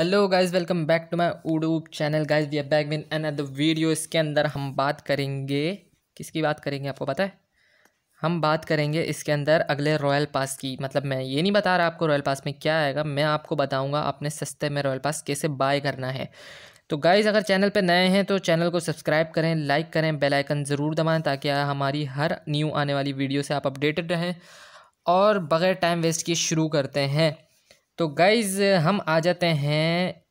hello guys welcome back to my YouTube channel guys we are back with another video इसके अंदर हम बात करेंगे किसकी बात करेंगे आपको पता है हम बात करेंगे इसके अंदर अगले रॉयल पास की मतलब मैं ये नहीं बता रहा आपको रॉयल पास में क्या आएगा मैं आपको बताऊंगा आपने सस्ते में रॉयल पास कैसे बाय करना है तो गाइज़ अगर चैनल पर नए हैं तो चैनल को सब्सक्राइब करें लाइक करें बेलाइकन ज़रूर दबाएँ ताकि हमारी हर न्यू आने वाली वीडियो से आप अपडेटेड रहें और बग़ैर टाइम वेस्ट किए शुरू करते हैं तो गाइज़ हम आ जाते हैं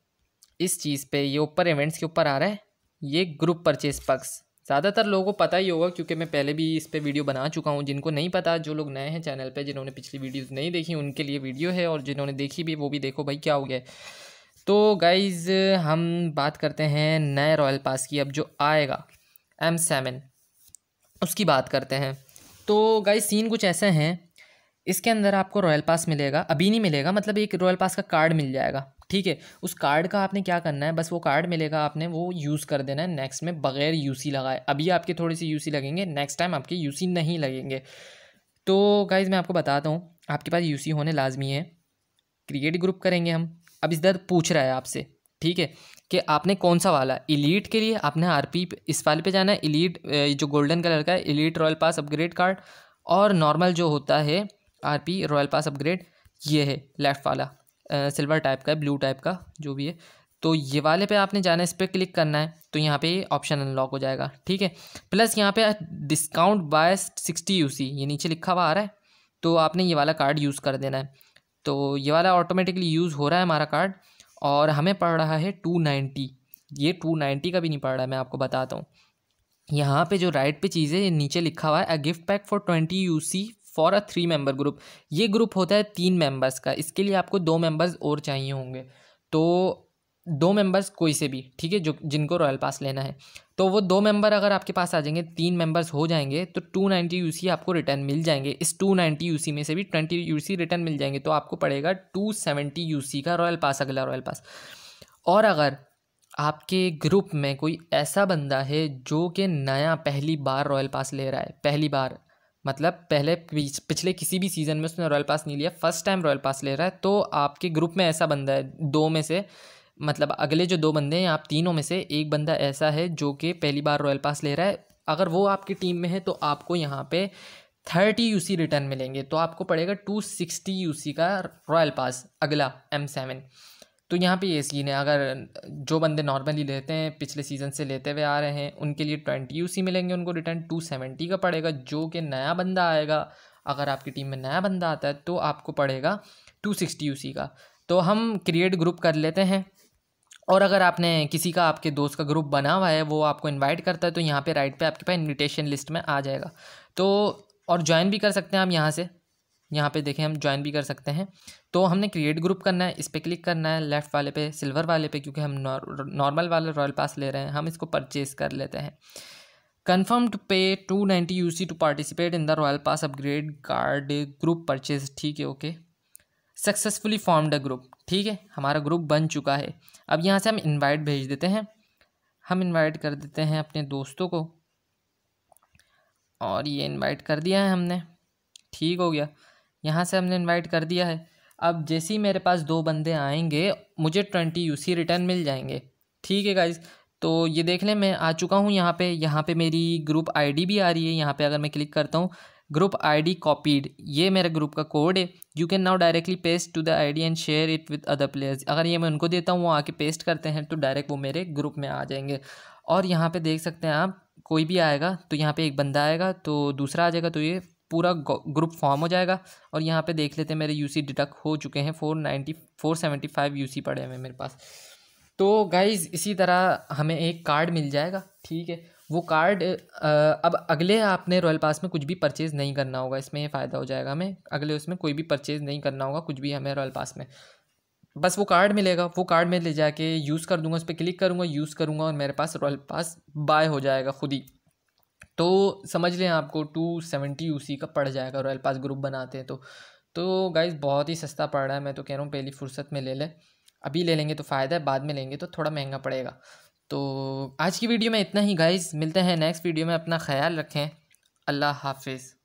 इस चीज़ पे ये ऊपर इवेंट्स के ऊपर आ रहा है ये ग्रुप परचेज पक्स ज़्यादातर लोगों को पता ही होगा क्योंकि मैं पहले भी इस पर वीडियो बना चुका हूँ जिनको नहीं पता जो लोग नए हैं चैनल पे जिन्होंने पिछली वीडियोस नहीं देखी उनके लिए वीडियो है और जिन्होंने देखी भी वो भी देखो भाई क्या हो गया तो गाइज़ हम बात करते हैं नए रॉयल पास की अब जो आएगा एम सेवन उसकी बात करते हैं तो गाइज सीन कुछ ऐसे हैं इसके अंदर आपको रॉयल पास मिलेगा अभी नहीं मिलेगा मतलब एक रॉयल पास का कार्ड मिल जाएगा ठीक है उस कार्ड का आपने क्या करना है बस वो कार्ड मिलेगा आपने वो यूज़ कर देना है नेक्स्ट में बगैर यूसी लगाए अभी आपके थोड़ी सी यूसी लगेंगे नेक्स्ट टाइम आपके यूसी नहीं लगेंगे तो गाइज़ मैं आपको बताता हूँ आपके पास यूसी होने लाजमी है क्रिएट ग्रुप करेंगे हम अब इस दर पूछ रहा है आपसे ठीक है कि आपने कौन सा वाला इलीट के लिए आपने आर इस वाले पर जाना है इलीट जो गोल्डन कलर का है elite royal pass upgrade card और नॉर्मल जो होता है R P royal pass upgrade ये है लेफ़्ट वाला सिल्वर टाइप का ब्लू टाइप का जो भी है तो ये वाले पे आपने जाना है इस पर क्लिक करना है तो यहाँ पे ऑप्शन अनलॉक हो जाएगा ठीक है प्लस यहाँ पे डिस्काउंट बाय सिक्सटी यू ये नीचे लिखा हुआ आ रहा है तो आपने ये वाला कार्ड यूज़ कर देना है तो ये वाला ऑटोमेटिकली यूज़ हो रहा है हमारा कार्ड और हमें पड़ रहा है टू नाइन्टी ये टू नाइन्टी का भी नहीं पड़ रहा है मैं आपको बताता हूँ यहाँ पे जो राइट पे चीज़ है ये नीचे लिखा हुआ है a gift pack for twenty you C for a three member group ये ग्रुप होता है तीन मेंबर्स का इसके लिए आपको दो मेंबर्स और चाहिए होंगे तो दो मेंबर्स कोई से भी ठीक है जो जिनको रॉयल पास लेना है तो वो दो मेंबर अगर आपके पास आ जाएंगे तीन मेंबर्स हो जाएंगे तो टू नाइन्टी यू आपको रिटर्न मिल जाएंगे इस टू नाइन्टी यू में से भी ट्वेंटी यू रिटर्न मिल जाएंगे तो आपको पड़ेगा टू सेवेंटी यू का रॉयल पास अगला रॉयल पास और अगर आपके ग्रुप में कोई ऐसा बंदा है जो कि नया पहली बार रॉयल पास ले रहा है पहली बार मतलब पहले पिछले किसी भी सीज़न में उसने रॉयल पास नहीं लिया फर्स्ट टाइम रॉयल पास ले रहा है तो आपके ग्रुप में ऐसा बंदा है दो में से मतलब अगले जो दो बंदे हैं आप तीनों में से एक बंदा ऐसा है जो कि पहली बार रॉयल पास ले रहा है अगर वो आपकी टीम में है तो आपको यहाँ पे थर्टी यू सी रिटर्न मिलेंगे तो आपको पड़ेगा टू सिक्सटी यू सी का रॉयल पास अगला एम सेवन तो यहाँ पे ए सी ने अगर जो बंदे नॉर्मली लेते हैं पिछले सीज़न से लेते हुए आ रहे हैं उनके लिए ट्वेंटी यू सी मिलेंगे उनको रिटर्न टू सेवेंटी का पड़ेगा जो कि नया बंदा आएगा अगर आपकी टीम में नया बंदा आता है तो आपको पड़ेगा टू सिक्सटी यू सी का तो हम क्रिएट ग्रुप कर लेते हैं और अगर आपने किसी का आपके दोस्त का ग्रुप बना हुआ है वो आपको इन्वाइट करता है तो यहाँ पर राइट पर आपके पास इन्विटेशन लिस्ट में आ जाएगा तो और ज्वाइन भी कर सकते हैं आप यहाँ से यहाँ पे देखें हम ज्वाइन भी कर सकते हैं तो हमने क्रिएट ग्रुप करना है इस पर क्लिक करना है लेफ़्ट वाले पे सिल्वर वाले पे क्योंकि हम नॉर्मल वाले रॉयल पास ले रहे हैं हम इसको परचेज़ कर लेते हैं confirm to pay two ninety U C to participate in the royal pass upgrade card group purchase ठीक है okay successfully formed a group ठीक है हमारा ग्रुप बन चुका है अब यहाँ से हम इन्वाइट भेज देते हैं हम इन्वाइट कर देते हैं अपने दोस्तों को और ये इन्वाइट कर दिया है हमने ठीक हो गया यहाँ से हमने इनवाइट कर दिया है अब जैसे ही मेरे पास दो बंदे आएंगे मुझे ट्वेंटी यू सी रिटर्न मिल जाएंगे ठीक है गाइज़ तो ये देख लें मैं आ चुका हूँ यहाँ पे यहाँ पे मेरी ग्रुप आईडी भी आ रही है यहाँ पे अगर मैं क्लिक करता हूँ ग्रुप आईडी कॉपीड ये मेरे ग्रुप का कोड है you can now directly paste to the ID and share it with other players अगर ये मैं उनको देता हूँ वो आके पेस्ट करते हैं तो डायरेक्ट वो मेरे ग्रुप में आ जाएंगे और यहाँ पर देख सकते हैं आप कोई भी आएगा तो यहाँ पर एक बंदा आएगा तो दूसरा आ जाएगा तो ये पूरा ग्रुप फॉर्म हो जाएगा और यहाँ पे देख लेते हैं मेरे यूसी डिडक्ट हो चुके हैं four ninety four seventy five UC पड़े हुए मेरे पास तो गाइज़ इसी तरह हमें एक कार्ड मिल जाएगा ठीक है वो कार्ड अब अगले आपने रॉयल पास में कुछ भी परचेज़ नहीं करना होगा इसमें ये फ़ायदा हो जाएगा हमें अगले उसमें कोई भी परचेज़ नहीं करना होगा कुछ भी हमें रॉयल पास में बस वो कार्ड मिलेगा वो कार्ड में ले जाके यूज़ कर दूंगा उस पर क्लिक करूँगा यूज़ करूँगा और मेरे पास रॉयल पास बाय हो जाएगा खुद ही तो समझ लें आपको टू सेवेंटी यू का पड़ जाएगा रॉयल पास ग्रुप बनाते हैं तो तो गाइज़ बहुत ही सस्ता पड़ रहा है मैं तो कह रहा हूँ पहली फुर्सत में ले लें अभी ले लेंगे तो फ़ायदा है बाद में लेंगे तो थोड़ा महंगा पड़ेगा तो आज की वीडियो में इतना ही गाइज़ मिलते हैं नेक्स्ट वीडियो में अपना ख्याल रखें अल्लाह हाफिज़